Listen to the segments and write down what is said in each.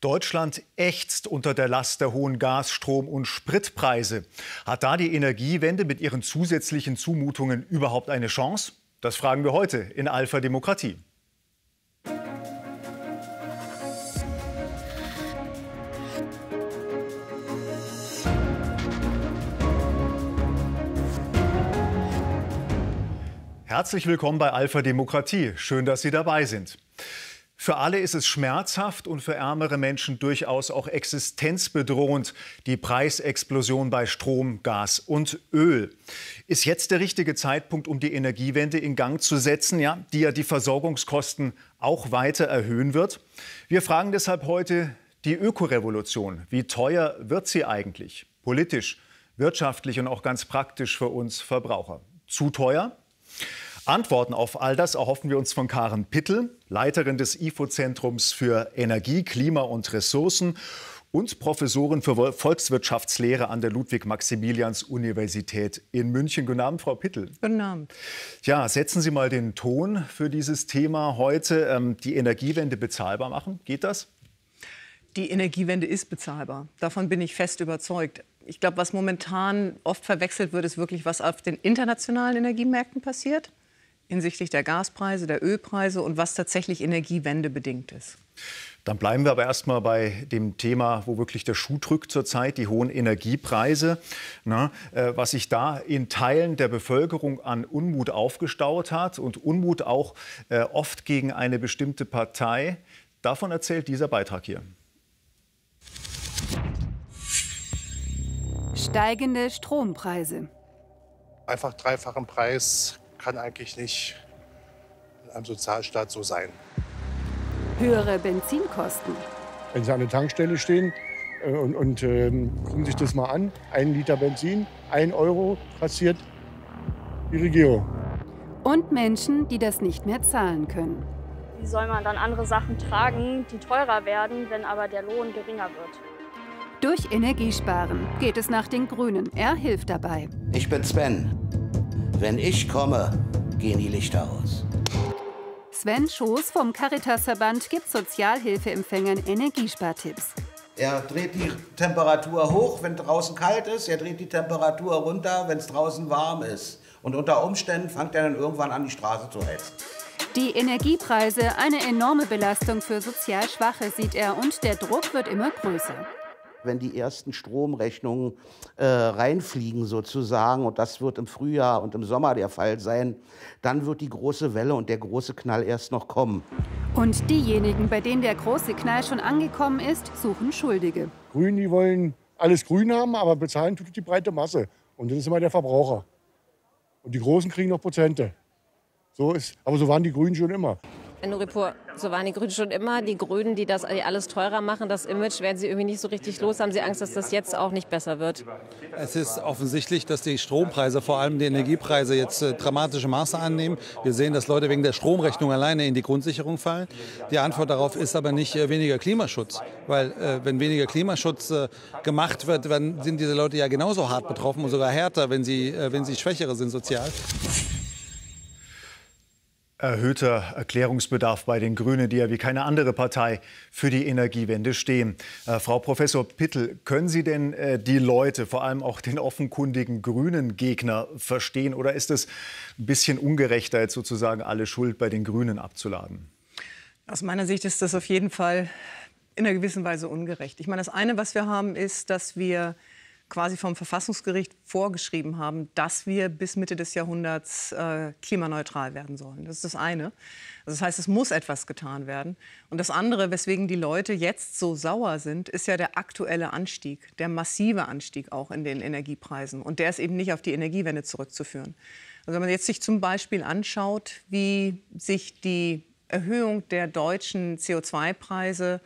Deutschland ächzt unter der Last der hohen Gas-, Strom- und Spritpreise. Hat da die Energiewende mit ihren zusätzlichen Zumutungen überhaupt eine Chance? Das fragen wir heute in Alpha Demokratie. Herzlich willkommen bei Alpha Demokratie. Schön, dass Sie dabei sind. Für alle ist es schmerzhaft und für ärmere Menschen durchaus auch existenzbedrohend, die Preisexplosion bei Strom, Gas und Öl. Ist jetzt der richtige Zeitpunkt, um die Energiewende in Gang zu setzen, ja, die ja die Versorgungskosten auch weiter erhöhen wird? Wir fragen deshalb heute die Ökorevolution. Wie teuer wird sie eigentlich? Politisch, wirtschaftlich und auch ganz praktisch für uns Verbraucher. Zu teuer? Antworten auf all das erhoffen wir uns von Karen Pittel, Leiterin des IFO-Zentrums für Energie, Klima und Ressourcen und Professorin für Volkswirtschaftslehre an der Ludwig-Maximilians-Universität in München. Guten Abend, Frau Pittel. Guten Abend. Ja, setzen Sie mal den Ton für dieses Thema heute. Ähm, die Energiewende bezahlbar machen, geht das? Die Energiewende ist bezahlbar. Davon bin ich fest überzeugt. Ich glaube, was momentan oft verwechselt wird, ist wirklich, was auf den internationalen Energiemärkten passiert hinsichtlich der Gaspreise, der Ölpreise und was tatsächlich Energiewende bedingt ist. Dann bleiben wir aber erstmal bei dem Thema, wo wirklich der Schuh drückt zurzeit, die hohen Energiepreise. Na, äh, was sich da in Teilen der Bevölkerung an Unmut aufgestaut hat und Unmut auch äh, oft gegen eine bestimmte Partei, davon erzählt dieser Beitrag hier. Steigende Strompreise. Einfach dreifachen Preis kann eigentlich nicht in einem Sozialstaat so sein. Höhere Benzinkosten. Wenn Sie an der Tankstelle stehen äh, und, und ähm, gucken sich das mal an, ein Liter Benzin, ein Euro kassiert die Regierung. Und Menschen, die das nicht mehr zahlen können. Wie soll man dann andere Sachen tragen, die teurer werden, wenn aber der Lohn geringer wird? Durch Energiesparen geht es nach den Grünen. Er hilft dabei. Ich bin Sven. Wenn ich komme, gehen die Lichter aus. Sven Schoß vom Caritasverband gibt Sozialhilfeempfängern Energiespartipps. Er dreht die Temperatur hoch, wenn draußen kalt ist. Er dreht die Temperatur runter, wenn es draußen warm ist. Und unter Umständen fängt er dann irgendwann an, die Straße zu heizen. Die Energiepreise, eine enorme Belastung für sozial Schwache, sieht er. Und der Druck wird immer größer wenn die ersten Stromrechnungen äh, reinfliegen sozusagen, und das wird im Frühjahr und im Sommer der Fall sein, dann wird die große Welle und der große Knall erst noch kommen. Und diejenigen, bei denen der große Knall schon angekommen ist, suchen Schuldige. Grün, die wollen alles grün haben, aber bezahlen tut die breite Masse. Und das ist immer der Verbraucher. Und die Großen kriegen noch Prozente. So ist, aber so waren die Grünen schon immer. Nuripur die Grünen schon immer. Die Grünen, die das eh alles teurer machen, das Image, werden sie irgendwie nicht so richtig los. Haben Sie Angst, dass das jetzt auch nicht besser wird? Es ist offensichtlich, dass die Strompreise, vor allem die Energiepreise, jetzt äh, dramatische Maße annehmen. Wir sehen, dass Leute wegen der Stromrechnung alleine in die Grundsicherung fallen. Die Antwort darauf ist aber nicht äh, weniger Klimaschutz. Weil äh, wenn weniger Klimaschutz äh, gemacht wird, dann sind diese Leute ja genauso hart betroffen und sogar härter, wenn sie, äh, wenn sie schwächere sind sozial erhöhter Erklärungsbedarf bei den Grünen, die ja wie keine andere Partei für die Energiewende stehen. Äh, Frau Professor Pittel, können Sie denn äh, die Leute, vor allem auch den offenkundigen grünen Gegner, verstehen? Oder ist es ein bisschen ungerechter, jetzt sozusagen alle Schuld bei den Grünen abzuladen? Aus meiner Sicht ist das auf jeden Fall in einer gewissen Weise ungerecht. Ich meine, das eine, was wir haben, ist, dass wir quasi vom Verfassungsgericht vorgeschrieben haben, dass wir bis Mitte des Jahrhunderts äh, klimaneutral werden sollen. Das ist das eine. Also das heißt, es muss etwas getan werden. Und das andere, weswegen die Leute jetzt so sauer sind, ist ja der aktuelle Anstieg, der massive Anstieg auch in den Energiepreisen. Und der ist eben nicht auf die Energiewende zurückzuführen. Also wenn man jetzt sich zum Beispiel anschaut, wie sich die Erhöhung der deutschen CO2-Preise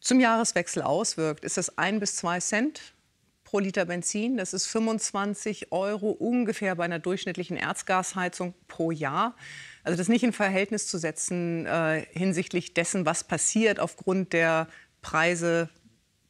zum Jahreswechsel auswirkt, ist das ein bis zwei Cent pro Liter Benzin. Das ist 25 Euro ungefähr bei einer durchschnittlichen Erzgasheizung pro Jahr. Also das nicht in Verhältnis zu setzen äh, hinsichtlich dessen, was passiert aufgrund der Preise,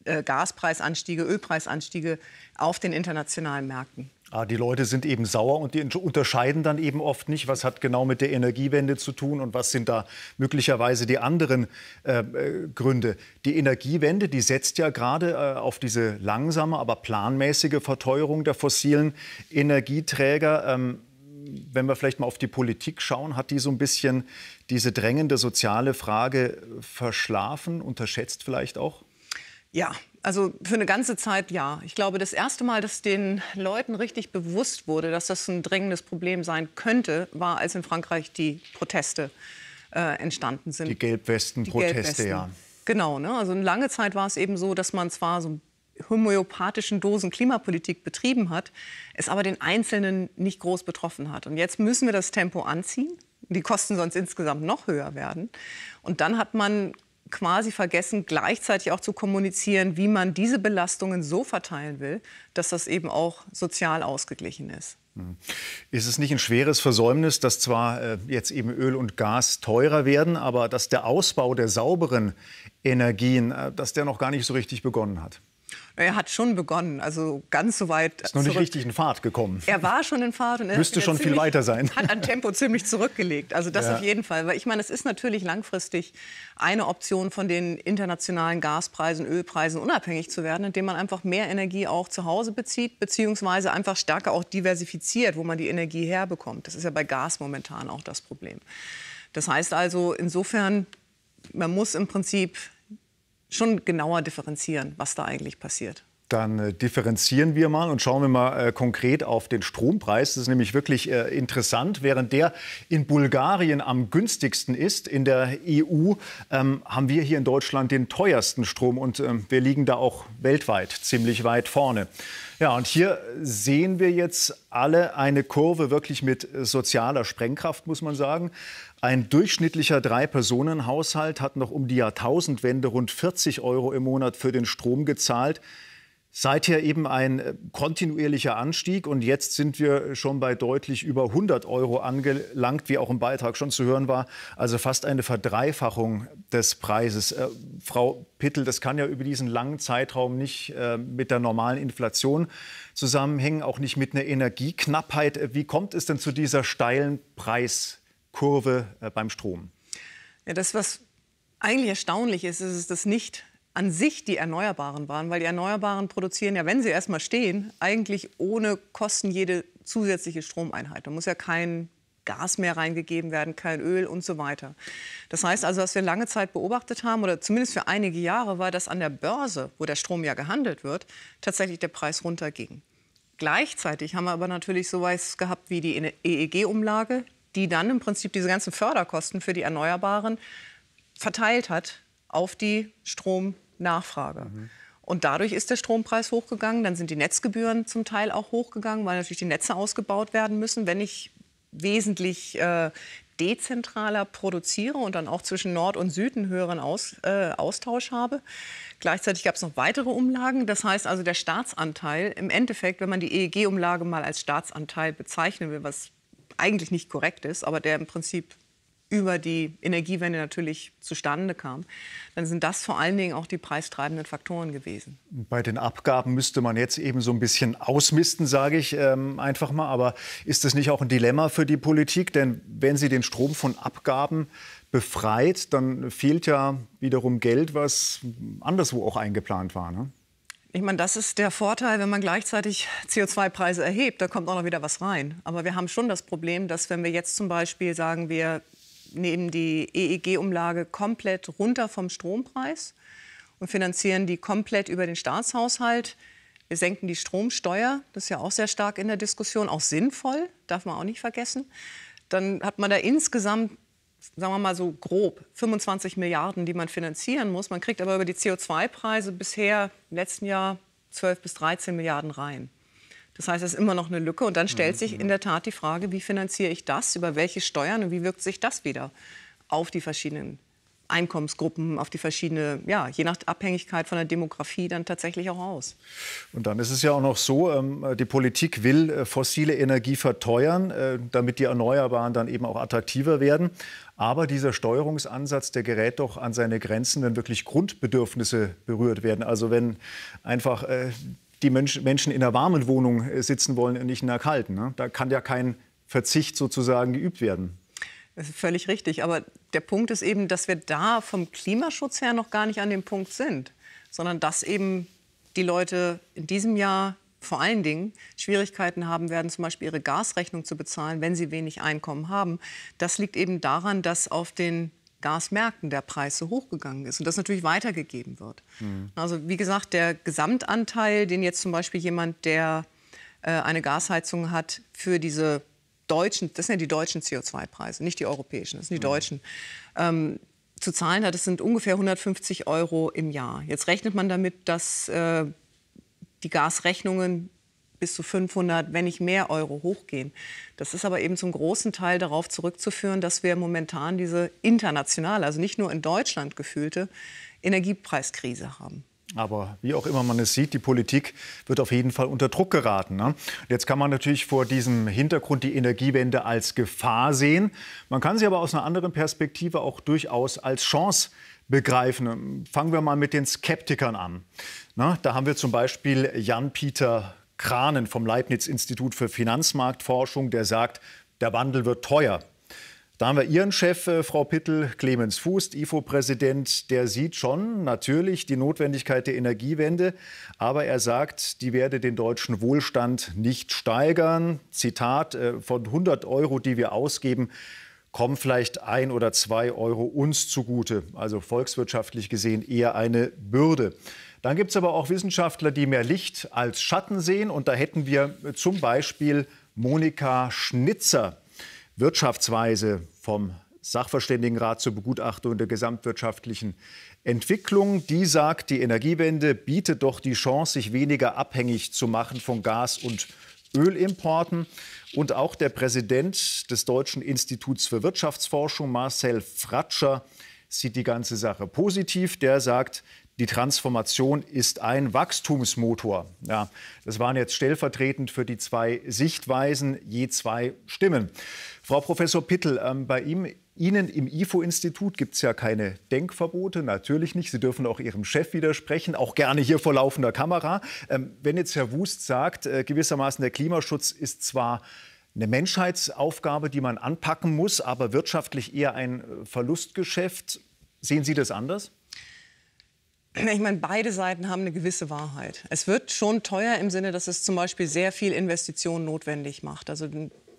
äh, Gaspreisanstiege, Ölpreisanstiege auf den internationalen Märkten. Ah, die Leute sind eben sauer und die unterscheiden dann eben oft nicht, was hat genau mit der Energiewende zu tun und was sind da möglicherweise die anderen äh, äh, Gründe. Die Energiewende, die setzt ja gerade äh, auf diese langsame, aber planmäßige Verteuerung der fossilen Energieträger. Ähm, wenn wir vielleicht mal auf die Politik schauen, hat die so ein bisschen diese drängende soziale Frage verschlafen, unterschätzt vielleicht auch? Ja, also für eine ganze Zeit ja. Ich glaube, das erste Mal, dass den Leuten richtig bewusst wurde, dass das ein dringendes Problem sein könnte, war, als in Frankreich die Proteste äh, entstanden sind. Die Gelbwesten-Proteste, ja. Genau, ne? also eine lange Zeit war es eben so, dass man zwar so homöopathischen Dosen Klimapolitik betrieben hat, es aber den Einzelnen nicht groß betroffen hat. Und jetzt müssen wir das Tempo anziehen. Die Kosten sonst insgesamt noch höher werden. Und dann hat man quasi vergessen, gleichzeitig auch zu kommunizieren, wie man diese Belastungen so verteilen will, dass das eben auch sozial ausgeglichen ist. Mhm. Ist es nicht ein schweres Versäumnis, dass zwar äh, jetzt eben Öl und Gas teurer werden, aber dass der Ausbau der sauberen Energien, äh, dass der noch gar nicht so richtig begonnen hat? Er hat schon begonnen, also ganz so weit. Ist noch nicht richtig in Fahrt gekommen. Er war schon in Fahrt und er müsste schon viel weiter sein. Hat an Tempo ziemlich zurückgelegt. Also das ja. auf jeden Fall, weil ich meine, es ist natürlich langfristig eine Option, von den internationalen Gaspreisen, Ölpreisen unabhängig zu werden, indem man einfach mehr Energie auch zu Hause bezieht, beziehungsweise einfach stärker auch diversifiziert, wo man die Energie herbekommt. Das ist ja bei Gas momentan auch das Problem. Das heißt also insofern, man muss im Prinzip schon genauer differenzieren, was da eigentlich passiert. Dann äh, differenzieren wir mal und schauen wir mal äh, konkret auf den Strompreis. Das ist nämlich wirklich äh, interessant. Während der in Bulgarien am günstigsten ist, in der EU, ähm, haben wir hier in Deutschland den teuersten Strom. Und ähm, wir liegen da auch weltweit ziemlich weit vorne. Ja, und hier sehen wir jetzt alle eine Kurve wirklich mit sozialer Sprengkraft, muss man sagen. Ein durchschnittlicher Drei-Personen-Haushalt hat noch um die Jahrtausendwende rund 40 Euro im Monat für den Strom gezahlt. Seither eben ein äh, kontinuierlicher Anstieg und jetzt sind wir schon bei deutlich über 100 Euro angelangt, wie auch im Beitrag schon zu hören war. Also fast eine Verdreifachung des Preises. Äh, Frau Pittel, das kann ja über diesen langen Zeitraum nicht äh, mit der normalen Inflation zusammenhängen, auch nicht mit einer Energieknappheit. Wie kommt es denn zu dieser steilen Preis? Kurve äh, beim Strom. Ja, das, was eigentlich erstaunlich ist, ist, dass nicht an sich die Erneuerbaren waren, weil die Erneuerbaren produzieren ja, wenn sie erstmal stehen, eigentlich ohne Kosten jede zusätzliche Stromeinheit. Da muss ja kein Gas mehr reingegeben werden, kein Öl und so weiter. Das heißt also, was wir lange Zeit beobachtet haben, oder zumindest für einige Jahre, war, dass an der Börse, wo der Strom ja gehandelt wird, tatsächlich der Preis runterging. Gleichzeitig haben wir aber natürlich sowas gehabt wie die EEG-Umlage, e e die dann im Prinzip diese ganzen Förderkosten für die Erneuerbaren verteilt hat auf die Stromnachfrage. Mhm. Und dadurch ist der Strompreis hochgegangen. Dann sind die Netzgebühren zum Teil auch hochgegangen, weil natürlich die Netze ausgebaut werden müssen. Wenn ich wesentlich äh, dezentraler produziere und dann auch zwischen Nord und Süden einen höheren Aus, äh, Austausch habe. Gleichzeitig gab es noch weitere Umlagen. Das heißt also, der Staatsanteil im Endeffekt, wenn man die EEG-Umlage mal als Staatsanteil bezeichnen will, was eigentlich nicht korrekt ist, aber der im Prinzip über die Energiewende natürlich zustande kam, dann sind das vor allen Dingen auch die preistreibenden Faktoren gewesen. Bei den Abgaben müsste man jetzt eben so ein bisschen ausmisten, sage ich ähm, einfach mal. Aber ist das nicht auch ein Dilemma für die Politik? Denn wenn sie den Strom von Abgaben befreit, dann fehlt ja wiederum Geld, was anderswo auch eingeplant war. Ne? Ich meine, das ist der Vorteil, wenn man gleichzeitig CO2-Preise erhebt, da kommt auch noch wieder was rein. Aber wir haben schon das Problem, dass wenn wir jetzt zum Beispiel sagen, wir nehmen die EEG-Umlage komplett runter vom Strompreis und finanzieren die komplett über den Staatshaushalt, wir senken die Stromsteuer, das ist ja auch sehr stark in der Diskussion, auch sinnvoll, darf man auch nicht vergessen, dann hat man da insgesamt sagen wir mal so grob, 25 Milliarden, die man finanzieren muss. Man kriegt aber über die CO2-Preise bisher im letzten Jahr 12 bis 13 Milliarden rein. Das heißt, es ist immer noch eine Lücke. Und dann mhm, stellt sich mhm. in der Tat die Frage, wie finanziere ich das, über welche Steuern und wie wirkt sich das wieder auf die verschiedenen Einkommensgruppen, auf die verschiedene, ja, je nach Abhängigkeit von der Demografie dann tatsächlich auch aus. Und dann ist es ja auch noch so, ähm, die Politik will äh, fossile Energie verteuern, äh, damit die Erneuerbaren dann eben auch attraktiver werden aber dieser Steuerungsansatz, der gerät doch an seine Grenzen, wenn wirklich Grundbedürfnisse berührt werden. Also wenn einfach äh, die Mensch, Menschen in einer warmen Wohnung äh, sitzen wollen und nicht in einer kalten. Ne? Da kann ja kein Verzicht sozusagen geübt werden. Das ist völlig richtig. Aber der Punkt ist eben, dass wir da vom Klimaschutz her noch gar nicht an dem Punkt sind, sondern dass eben die Leute in diesem Jahr vor allen Dingen Schwierigkeiten haben werden, zum Beispiel ihre Gasrechnung zu bezahlen, wenn sie wenig Einkommen haben. Das liegt eben daran, dass auf den Gasmärkten der Preis so hochgegangen ist und das natürlich weitergegeben wird. Mhm. Also wie gesagt, der Gesamtanteil, den jetzt zum Beispiel jemand, der äh, eine Gasheizung hat, für diese deutschen, das sind ja die deutschen CO2-Preise, nicht die europäischen, das sind die mhm. deutschen, ähm, zu zahlen hat, das sind ungefähr 150 Euro im Jahr. Jetzt rechnet man damit, dass äh, die Gasrechnungen bis zu 500, wenn nicht mehr Euro hochgehen. Das ist aber eben zum großen Teil darauf zurückzuführen, dass wir momentan diese internationale, also nicht nur in Deutschland gefühlte Energiepreiskrise haben. Aber wie auch immer man es sieht, die Politik wird auf jeden Fall unter Druck geraten. Ne? Jetzt kann man natürlich vor diesem Hintergrund die Energiewende als Gefahr sehen. Man kann sie aber aus einer anderen Perspektive auch durchaus als Chance begreifen. Fangen wir mal mit den Skeptikern an. Na, da haben wir zum Beispiel Jan-Peter Kranen vom Leibniz-Institut für Finanzmarktforschung, der sagt, der Wandel wird teuer. Da haben wir Ihren Chef, äh, Frau Pittel, Clemens Fuß, IFO-Präsident, der sieht schon natürlich die Notwendigkeit der Energiewende, aber er sagt, die werde den deutschen Wohlstand nicht steigern. Zitat, äh, von 100 Euro, die wir ausgeben, kommen vielleicht ein oder zwei Euro uns zugute. Also volkswirtschaftlich gesehen eher eine Bürde. Dann gibt es aber auch Wissenschaftler, die mehr Licht als Schatten sehen. Und da hätten wir zum Beispiel Monika Schnitzer, Wirtschaftsweise vom Sachverständigenrat zur Begutachtung der gesamtwirtschaftlichen Entwicklung. Die sagt, die Energiewende bietet doch die Chance, sich weniger abhängig zu machen von Gas und Öl. Ölimporten. Und auch der Präsident des Deutschen Instituts für Wirtschaftsforschung, Marcel Fratscher, sieht die ganze Sache positiv. Der sagt, die Transformation ist ein Wachstumsmotor. Ja, das waren jetzt stellvertretend für die zwei Sichtweisen je zwei Stimmen. Frau Professor Pittel, ähm, bei ihm Ihnen im IFO-Institut gibt es ja keine Denkverbote, natürlich nicht. Sie dürfen auch Ihrem Chef widersprechen, auch gerne hier vor laufender Kamera. Ähm, wenn jetzt Herr Wust sagt, äh, gewissermaßen der Klimaschutz ist zwar eine Menschheitsaufgabe, die man anpacken muss, aber wirtschaftlich eher ein äh, Verlustgeschäft, sehen Sie das anders? Ich meine, beide Seiten haben eine gewisse Wahrheit. Es wird schon teuer im Sinne, dass es zum Beispiel sehr viel Investitionen notwendig macht. Also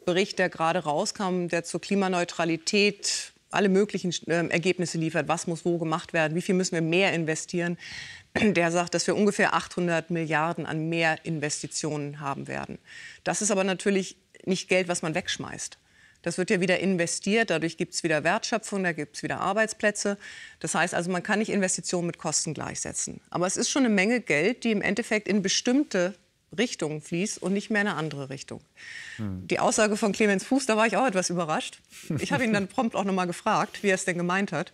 Bericht, der gerade rauskam, der zur Klimaneutralität alle möglichen äh, Ergebnisse liefert, was muss wo gemacht werden, wie viel müssen wir mehr investieren, der sagt, dass wir ungefähr 800 Milliarden an mehr Investitionen haben werden. Das ist aber natürlich nicht Geld, was man wegschmeißt. Das wird ja wieder investiert, dadurch gibt es wieder Wertschöpfung, da gibt es wieder Arbeitsplätze. Das heißt also, man kann nicht Investitionen mit Kosten gleichsetzen. Aber es ist schon eine Menge Geld, die im Endeffekt in bestimmte Richtung fließt und nicht mehr in eine andere Richtung. Hm. Die Aussage von Clemens Fuß, da war ich auch etwas überrascht. Ich habe ihn dann prompt auch nochmal gefragt, wie er es denn gemeint hat.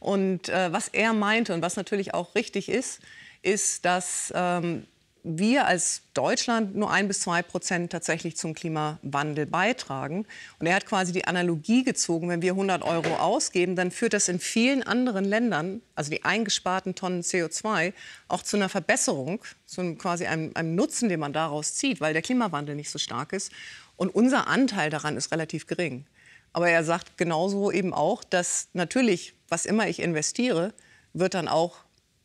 Und äh, was er meinte und was natürlich auch richtig ist, ist, dass ähm, wir als Deutschland nur ein bis zwei Prozent tatsächlich zum Klimawandel beitragen. Und er hat quasi die Analogie gezogen, wenn wir 100 Euro ausgeben, dann führt das in vielen anderen Ländern, also die eingesparten Tonnen CO2, auch zu einer Verbesserung, zu einem, quasi einem, einem Nutzen, den man daraus zieht, weil der Klimawandel nicht so stark ist. Und unser Anteil daran ist relativ gering. Aber er sagt genauso eben auch, dass natürlich, was immer ich investiere, wird dann auch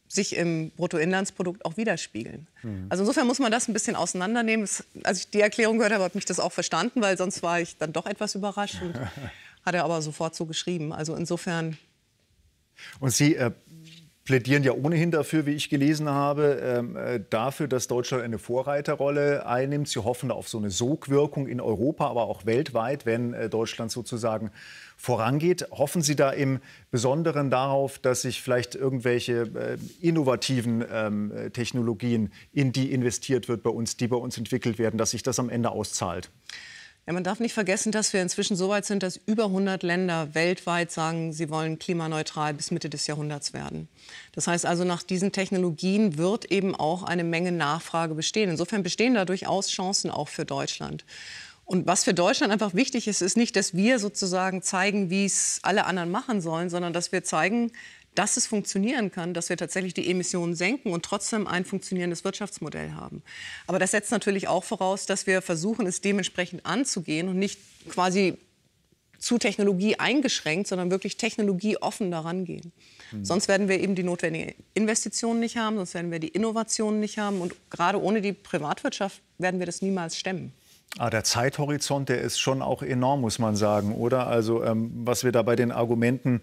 sich im Bruttoinlandsprodukt auch widerspiegeln. Mhm. Also insofern muss man das ein bisschen auseinandernehmen. Das, als ich die Erklärung gehört habe, habe ich das auch verstanden, weil sonst war ich dann doch etwas überrascht und hat er aber sofort so geschrieben. Also insofern. Und Sie äh, plädieren ja ohnehin dafür, wie ich gelesen habe, ähm, äh, dafür, dass Deutschland eine Vorreiterrolle einnimmt. Sie hoffen auf so eine Sogwirkung in Europa, aber auch weltweit, wenn äh, Deutschland sozusagen vorangeht. Hoffen Sie da im Besonderen darauf, dass sich vielleicht irgendwelche äh, innovativen ähm, Technologien, in die investiert wird bei uns, die bei uns entwickelt werden, dass sich das am Ende auszahlt? Ja, man darf nicht vergessen, dass wir inzwischen so weit sind, dass über 100 Länder weltweit sagen, sie wollen klimaneutral bis Mitte des Jahrhunderts werden. Das heißt also, nach diesen Technologien wird eben auch eine Menge Nachfrage bestehen. Insofern bestehen da durchaus Chancen auch für Deutschland. Und was für Deutschland einfach wichtig ist, ist nicht, dass wir sozusagen zeigen, wie es alle anderen machen sollen, sondern dass wir zeigen, dass es funktionieren kann, dass wir tatsächlich die Emissionen senken und trotzdem ein funktionierendes Wirtschaftsmodell haben. Aber das setzt natürlich auch voraus, dass wir versuchen, es dementsprechend anzugehen und nicht quasi zu Technologie eingeschränkt, sondern wirklich technologieoffen daran gehen. Mhm. Sonst werden wir eben die notwendigen Investitionen nicht haben, sonst werden wir die Innovationen nicht haben und gerade ohne die Privatwirtschaft werden wir das niemals stemmen. Ah, der Zeithorizont, der ist schon auch enorm, muss man sagen, oder? Also ähm, was wir da bei den Argumenten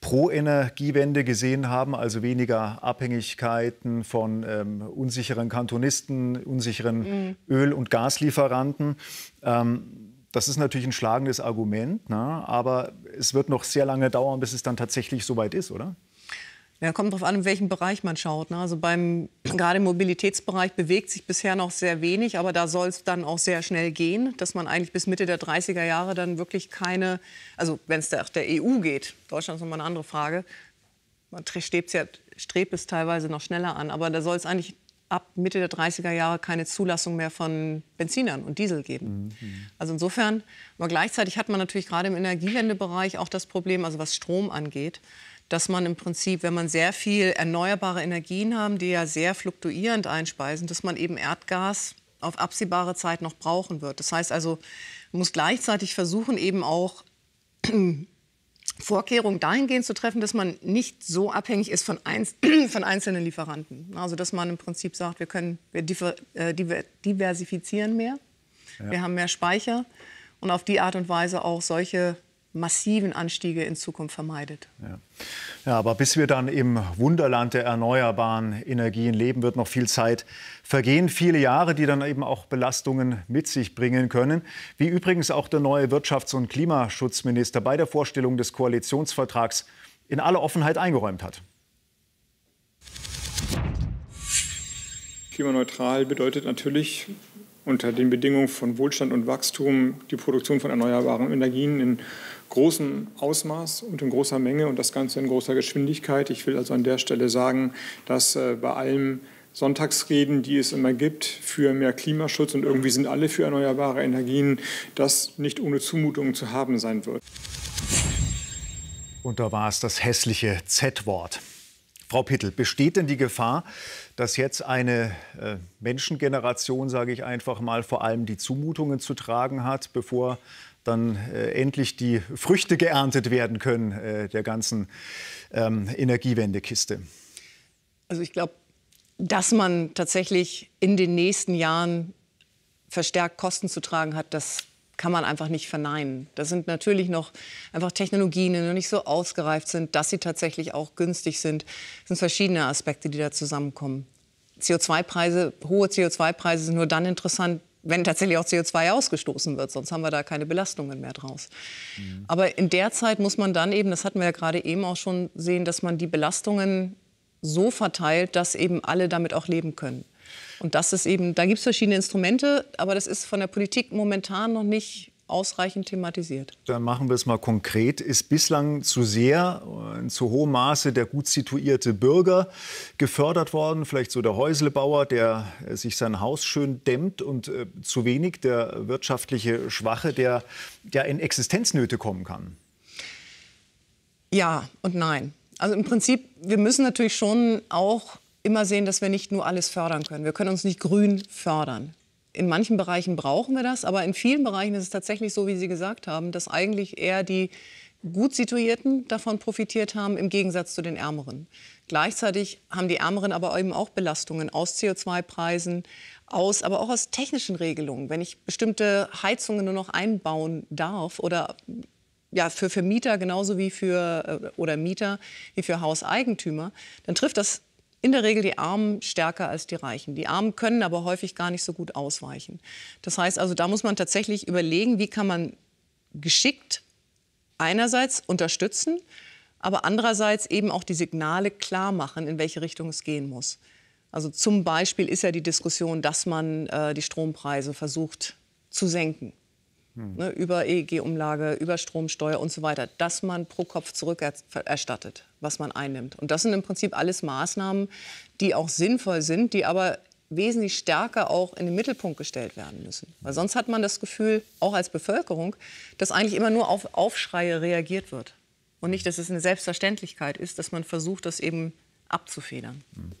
Pro-Energiewende gesehen haben, also weniger Abhängigkeiten von ähm, unsicheren Kantonisten, unsicheren mhm. Öl- und Gaslieferanten. Ähm, das ist natürlich ein schlagendes Argument, ne? aber es wird noch sehr lange dauern, bis es dann tatsächlich soweit ist, oder? Ja, kommt darauf an, in welchem Bereich man schaut. Ne? Also beim, gerade im Mobilitätsbereich bewegt sich bisher noch sehr wenig, aber da soll es dann auch sehr schnell gehen, dass man eigentlich bis Mitte der 30er Jahre dann wirklich keine, also wenn es der, der EU geht, Deutschland ist nochmal eine andere Frage, man strebt, es ja, strebt es teilweise noch schneller an, aber da soll es eigentlich ab Mitte der 30er Jahre keine Zulassung mehr von Benzinern und Diesel geben. Mhm. Also insofern, aber gleichzeitig hat man natürlich gerade im Energiewendebereich auch das Problem, also was Strom angeht, dass man im Prinzip, wenn man sehr viel erneuerbare Energien haben, die ja sehr fluktuierend einspeisen, dass man eben Erdgas auf absehbare Zeit noch brauchen wird. Das heißt also, man muss gleichzeitig versuchen, eben auch Vorkehrungen dahingehend zu treffen, dass man nicht so abhängig ist von, einz von einzelnen Lieferanten. Also dass man im Prinzip sagt, wir können, wir äh, diversifizieren mehr, ja. wir haben mehr Speicher und auf die Art und Weise auch solche massiven Anstiege in Zukunft vermeidet. Ja. ja. aber bis wir dann im Wunderland der erneuerbaren Energien leben, wird noch viel Zeit vergehen. Viele Jahre, die dann eben auch Belastungen mit sich bringen können. Wie übrigens auch der neue Wirtschafts- und Klimaschutzminister bei der Vorstellung des Koalitionsvertrags in aller Offenheit eingeräumt hat. Klimaneutral bedeutet natürlich unter den Bedingungen von Wohlstand und Wachstum die Produktion von erneuerbaren Energien in großem Ausmaß und in großer Menge und das Ganze in großer Geschwindigkeit. Ich will also an der Stelle sagen, dass äh, bei allem Sonntagsreden, die es immer gibt, für mehr Klimaschutz und irgendwie sind alle für erneuerbare Energien, das nicht ohne Zumutungen zu haben sein wird. Und da war es das hässliche Z-Wort. Frau Pittel, besteht denn die Gefahr, dass jetzt eine äh, Menschengeneration, sage ich einfach mal, vor allem die Zumutungen zu tragen hat, bevor dann äh, endlich die Früchte geerntet werden können äh, der ganzen ähm, Energiewendekiste? Also ich glaube, dass man tatsächlich in den nächsten Jahren verstärkt Kosten zu tragen hat, das kann man einfach nicht verneinen. Das sind natürlich noch einfach Technologien, die noch nicht so ausgereift sind, dass sie tatsächlich auch günstig sind. Es sind verschiedene Aspekte, die da zusammenkommen. CO2-Preise, hohe CO2-Preise sind nur dann interessant, wenn tatsächlich auch CO2 ausgestoßen wird, sonst haben wir da keine Belastungen mehr draus. Mhm. Aber in der Zeit muss man dann eben, das hatten wir ja gerade eben auch schon sehen, dass man die Belastungen so verteilt, dass eben alle damit auch leben können. Und das ist eben, da gibt es verschiedene Instrumente, aber das ist von der Politik momentan noch nicht ausreichend thematisiert. Dann machen wir es mal konkret. Ist bislang zu sehr, in äh, zu hohem Maße der gut situierte Bürger gefördert worden? Vielleicht so der Häuslebauer, der äh, sich sein Haus schön dämmt und äh, zu wenig der wirtschaftliche Schwache, der ja in Existenznöte kommen kann? Ja und nein. Also im Prinzip, wir müssen natürlich schon auch immer sehen, dass wir nicht nur alles fördern können. Wir können uns nicht grün fördern in manchen Bereichen brauchen wir das, aber in vielen Bereichen ist es tatsächlich so, wie Sie gesagt haben, dass eigentlich eher die gut situierten davon profitiert haben im Gegensatz zu den Ärmeren. Gleichzeitig haben die Ärmeren aber eben auch Belastungen aus CO2-Preisen, aus, aber auch aus technischen Regelungen. Wenn ich bestimmte Heizungen nur noch einbauen darf oder ja, für, für Mieter genauso wie für äh, oder Mieter wie für Hauseigentümer, dann trifft das in der Regel die Armen stärker als die Reichen. Die Armen können aber häufig gar nicht so gut ausweichen. Das heißt also, da muss man tatsächlich überlegen, wie kann man geschickt einerseits unterstützen, aber andererseits eben auch die Signale klar machen, in welche Richtung es gehen muss. Also zum Beispiel ist ja die Diskussion, dass man äh, die Strompreise versucht zu senken. Hm. ne, über EEG-Umlage, über Stromsteuer und so weiter, dass man pro Kopf zurückerstattet, was man einnimmt. Und das sind im Prinzip alles Maßnahmen, die auch sinnvoll sind, die aber wesentlich stärker auch in den Mittelpunkt gestellt werden müssen. Weil sonst hat man das Gefühl, auch als Bevölkerung, dass eigentlich immer nur auf Aufschreie reagiert wird. Und nicht, dass es eine Selbstverständlichkeit ist, dass man versucht, das eben abzufedern. Hm.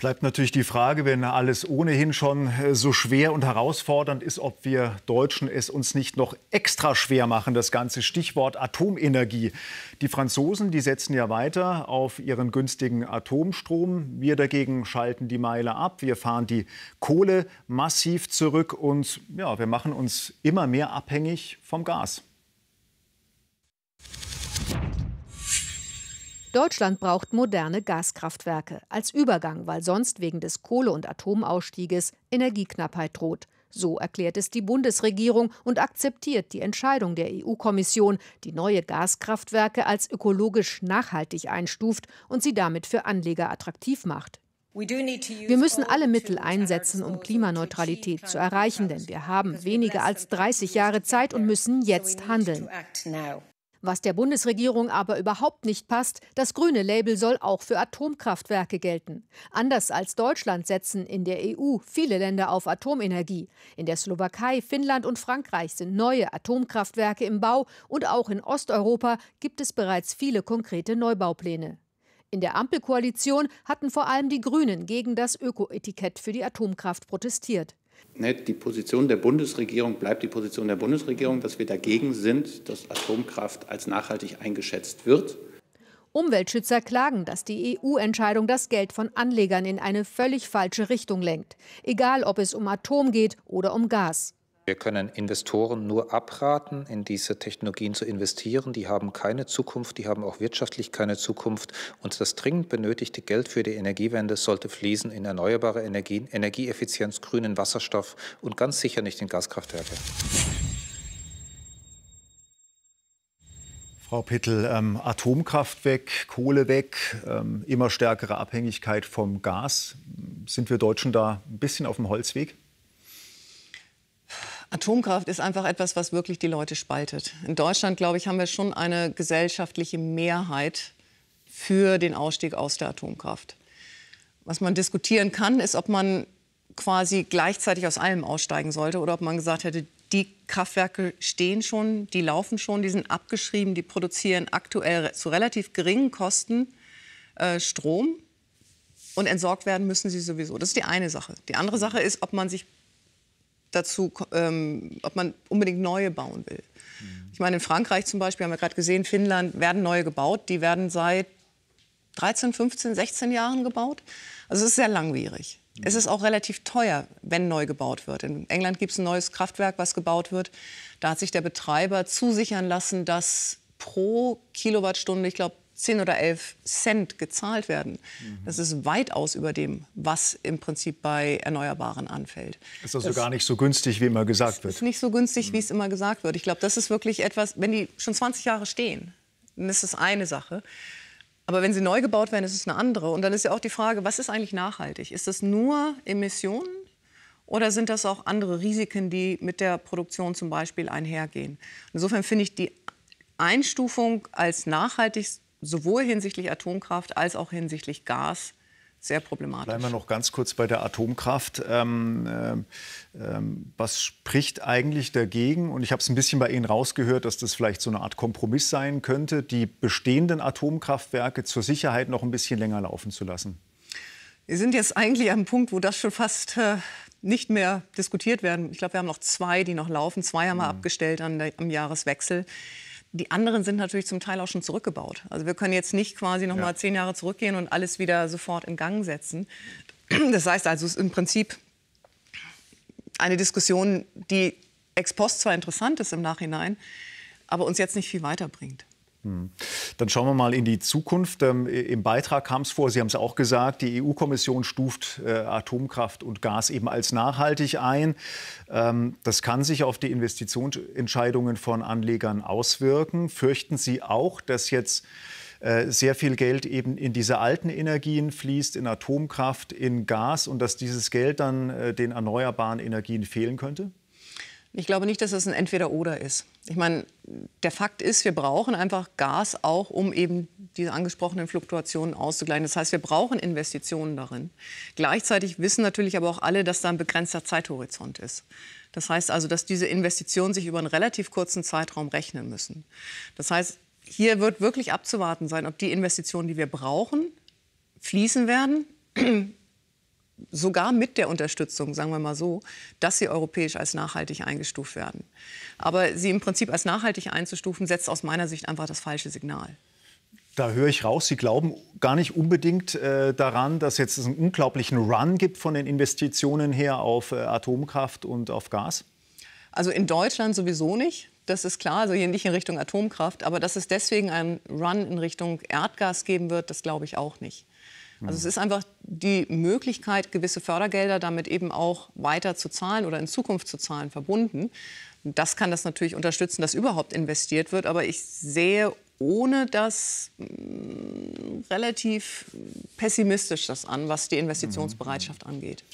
Bleibt natürlich die Frage, wenn alles ohnehin schon äh, so schwer und herausfordernd ist, ob wir Deutschen es uns nicht noch extra schwer machen, das ganze Stichwort Atomenergie. Die Franzosen, die setzen ja weiter auf ihren günstigen Atomstrom. Wir dagegen schalten die Meile ab. Wir fahren die Kohle massiv zurück und ja, wir machen uns immer mehr abhängig vom Gas. Deutschland braucht moderne Gaskraftwerke als Übergang, weil sonst wegen des Kohle- und Atomausstieges Energieknappheit droht. So erklärt es die Bundesregierung und akzeptiert die Entscheidung der EU-Kommission, die neue Gaskraftwerke als ökologisch nachhaltig einstuft und sie damit für Anleger attraktiv macht. Wir müssen alle Mittel einsetzen, um also Klimaneutralität zu erreichen, denn wir haben weniger als 30 Jahre Zeit und müssen jetzt handeln. Was der Bundesregierung aber überhaupt nicht passt, das grüne Label soll auch für Atomkraftwerke gelten. Anders als Deutschland setzen in der EU viele Länder auf Atomenergie. In der Slowakei, Finnland und Frankreich sind neue Atomkraftwerke im Bau und auch in Osteuropa gibt es bereits viele konkrete Neubaupläne. In der Ampelkoalition hatten vor allem die Grünen gegen das Ökoetikett für die Atomkraft protestiert. Die Position der Bundesregierung bleibt die Position der Bundesregierung, dass wir dagegen sind, dass Atomkraft als nachhaltig eingeschätzt wird. Umweltschützer klagen, dass die EU-Entscheidung das Geld von Anlegern in eine völlig falsche Richtung lenkt, egal ob es um Atom geht oder um Gas. Wir können Investoren nur abraten, in diese Technologien zu investieren. Die haben keine Zukunft, die haben auch wirtschaftlich keine Zukunft. Und das dringend benötigte Geld für die Energiewende sollte fließen in erneuerbare Energien, Energieeffizienz, grünen Wasserstoff und ganz sicher nicht in Gaskraftwerke. Frau Pittel, ähm, Atomkraft weg, Kohle weg, ähm, immer stärkere Abhängigkeit vom Gas. Sind wir Deutschen da ein bisschen auf dem Holzweg? Atomkraft ist einfach etwas, was wirklich die Leute spaltet. In Deutschland, glaube ich, haben wir schon eine gesellschaftliche Mehrheit für den Ausstieg aus der Atomkraft. Was man diskutieren kann, ist, ob man quasi gleichzeitig aus allem aussteigen sollte oder ob man gesagt hätte, die Kraftwerke stehen schon, die laufen schon, die sind abgeschrieben, die produzieren aktuell zu relativ geringen Kosten äh, Strom und entsorgt werden müssen sie sowieso. Das ist die eine Sache. Die andere Sache ist, ob man sich dazu, ähm, ob man unbedingt neue bauen will. Mhm. Ich meine, in Frankreich zum Beispiel, haben wir gerade gesehen, Finnland werden neue gebaut. Die werden seit 13, 15, 16 Jahren gebaut. Also es ist sehr langwierig. Mhm. Es ist auch relativ teuer, wenn neu gebaut wird. In England gibt es ein neues Kraftwerk, was gebaut wird. Da hat sich der Betreiber zusichern lassen, dass pro Kilowattstunde, ich glaube, 10 oder 11 Cent gezahlt werden. Mhm. Das ist weitaus über dem, was im Prinzip bei Erneuerbaren anfällt. Ist also das gar nicht so günstig, wie immer gesagt wird? Ist nicht so günstig, mhm. wie es immer gesagt wird. Ich glaube, das ist wirklich etwas, wenn die schon 20 Jahre stehen, dann ist das eine Sache. Aber wenn sie neu gebaut werden, ist es eine andere. Und dann ist ja auch die Frage, was ist eigentlich nachhaltig? Ist das nur Emissionen oder sind das auch andere Risiken, die mit der Produktion zum Beispiel einhergehen? Insofern finde ich die Einstufung als nachhaltig sowohl hinsichtlich Atomkraft als auch hinsichtlich Gas sehr problematisch. Bleiben wir noch ganz kurz bei der Atomkraft. Ähm, äh, ähm, was spricht eigentlich dagegen? Und ich habe es ein bisschen bei Ihnen rausgehört, dass das vielleicht so eine Art Kompromiss sein könnte, die bestehenden Atomkraftwerke zur Sicherheit noch ein bisschen länger laufen zu lassen. Wir sind jetzt eigentlich am Punkt, wo das schon fast äh, nicht mehr diskutiert werden. Ich glaube, wir haben noch zwei, die noch laufen. Zwei haben wir mhm. abgestellt an der, am Jahreswechsel. Die anderen sind natürlich zum Teil auch schon zurückgebaut. Also wir können jetzt nicht quasi noch ja. mal zehn Jahre zurückgehen und alles wieder sofort in Gang setzen. Das heißt also, es ist im Prinzip eine Diskussion, die ex post zwar interessant ist im Nachhinein, aber uns jetzt nicht viel weiterbringt. Hm. Dann schauen wir mal in die Zukunft. Ähm, Im Beitrag kam es vor, Sie haben es auch gesagt, die EU-Kommission stuft äh, Atomkraft und Gas eben als nachhaltig ein. Ähm, das kann sich auf die Investitionsentscheidungen von Anlegern auswirken. Fürchten Sie auch, dass jetzt äh, sehr viel Geld eben in diese alten Energien fließt, in Atomkraft, in Gas und dass dieses Geld dann äh, den erneuerbaren Energien fehlen könnte? Ich glaube nicht, dass es ein Entweder-Oder ist. Ich meine, der Fakt ist, wir brauchen einfach Gas auch, um eben diese angesprochenen Fluktuationen auszugleichen. Das heißt, wir brauchen Investitionen darin. Gleichzeitig wissen natürlich aber auch alle, dass da ein begrenzter Zeithorizont ist. Das heißt also, dass diese Investitionen sich über einen relativ kurzen Zeitraum rechnen müssen. Das heißt, hier wird wirklich abzuwarten sein, ob die Investitionen, die wir brauchen, fließen werden sogar mit der Unterstützung, sagen wir mal so, dass sie europäisch als nachhaltig eingestuft werden. Aber sie im Prinzip als nachhaltig einzustufen, setzt aus meiner Sicht einfach das falsche Signal. Da höre ich raus, Sie glauben gar nicht unbedingt äh, daran, dass jetzt es einen unglaublichen Run gibt von den Investitionen her auf äh, Atomkraft und auf Gas? Also in Deutschland sowieso nicht. Das ist klar, also hier nicht in Richtung Atomkraft. Aber dass es deswegen einen Run in Richtung Erdgas geben wird, das glaube ich auch nicht. Also hm. es ist einfach die Möglichkeit, gewisse Fördergelder damit eben auch weiter zu zahlen oder in Zukunft zu zahlen verbunden. Das kann das natürlich unterstützen, dass überhaupt investiert wird. Aber ich sehe ohne das mh, hm, relativ pessimistisch das an, was die mhm. Investitionsbereitschaft mhm. angeht.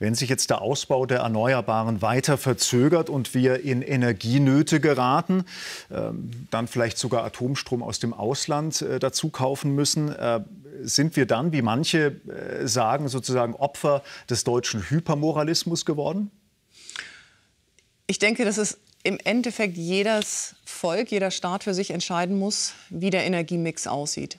Wenn sich jetzt der Ausbau der Erneuerbaren weiter verzögert und wir in Energienöte geraten, ähm, dann vielleicht sogar Atomstrom aus dem Ausland äh, dazu kaufen müssen, äh, sind wir dann, wie manche äh, sagen, sozusagen Opfer des deutschen Hypermoralismus geworden? Ich denke, dass es im Endeffekt jedes Volk, jeder Staat für sich entscheiden muss, wie der Energiemix aussieht.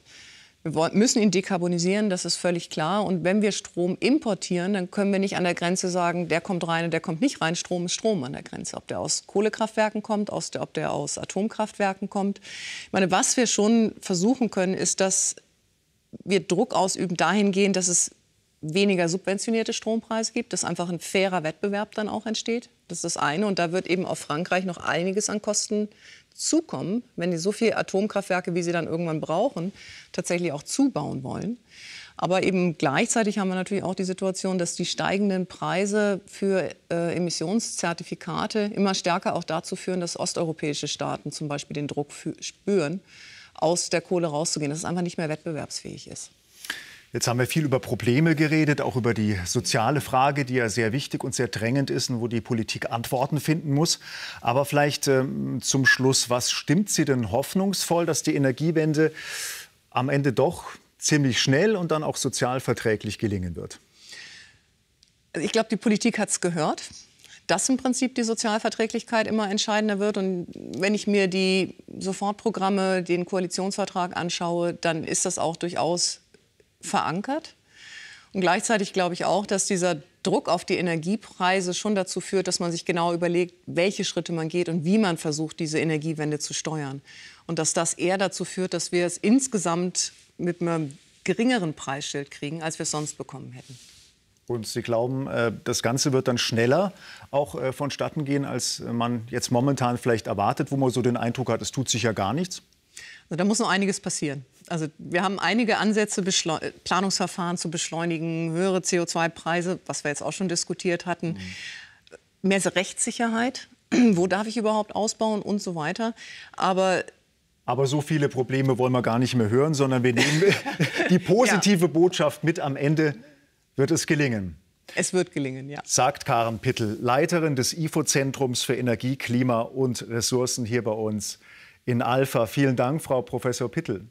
Wir müssen ihn dekarbonisieren, das ist völlig klar. Und wenn wir Strom importieren, dann können wir nicht an der Grenze sagen, der kommt rein und der kommt nicht rein. Strom ist Strom an der Grenze. Ob der aus Kohlekraftwerken kommt, aus der, ob der aus Atomkraftwerken kommt. Ich meine, was wir schon versuchen können, ist, dass wir Druck ausüben dahingehend, dass es weniger subventionierte Strompreise gibt, dass einfach ein fairer Wettbewerb dann auch entsteht. Das ist das eine. Und da wird eben auf Frankreich noch einiges an Kosten zukommen, wenn die so viele Atomkraftwerke, wie sie dann irgendwann brauchen, tatsächlich auch zubauen wollen. Aber eben gleichzeitig haben wir natürlich auch die Situation, dass die steigenden Preise für äh, Emissionszertifikate immer stärker auch dazu führen, dass osteuropäische Staaten zum Beispiel den Druck spüren, aus der Kohle rauszugehen, dass es einfach nicht mehr wettbewerbsfähig ist. Jetzt haben wir viel über Probleme geredet, auch über die soziale Frage, die ja sehr wichtig und sehr drängend ist und wo die Politik Antworten finden muss. Aber vielleicht ähm, zum Schluss, was stimmt Sie denn hoffnungsvoll, dass die Energiewende am Ende doch ziemlich schnell und dann auch sozial verträglich gelingen wird? Also ich glaube, die Politik hat es gehört dass im Prinzip die Sozialverträglichkeit immer entscheidender wird. Und wenn ich mir die Sofortprogramme, den Koalitionsvertrag anschaue, dann ist das auch durchaus verankert. Und gleichzeitig glaube ich auch, dass dieser Druck auf die Energiepreise schon dazu führt, dass man sich genau überlegt, welche Schritte man geht und wie man versucht, diese Energiewende zu steuern. Und dass das eher dazu führt, dass wir es insgesamt mit einem geringeren Preisschild kriegen, als wir es sonst bekommen hätten. Und Sie glauben, äh, das Ganze wird dann schneller auch äh, vonstatten gehen, als man jetzt momentan vielleicht erwartet, wo man so den Eindruck hat, es tut sich ja gar nichts? Also da muss noch einiges passieren. Also wir haben einige Ansätze, Beschleu äh, Planungsverfahren zu beschleunigen, höhere CO2-Preise, was wir jetzt auch schon diskutiert hatten, mhm. mehr Rechtssicherheit, wo darf ich überhaupt ausbauen und so weiter. Aber aber so viele Probleme wollen wir gar nicht mehr hören, sondern wir nehmen die positive ja. Botschaft mit. Am Ende wird es gelingen. Es wird gelingen, ja. Sagt Karen Pittel, Leiterin des IFO-Zentrums für Energie, Klima und Ressourcen hier bei uns in Alpha. Vielen Dank, Frau Professor Pittel.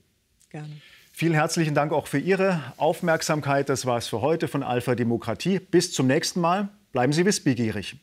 Gerne. Vielen herzlichen Dank auch für Ihre Aufmerksamkeit. Das war es für heute von Alpha Demokratie. Bis zum nächsten Mal. Bleiben Sie wissbegierig.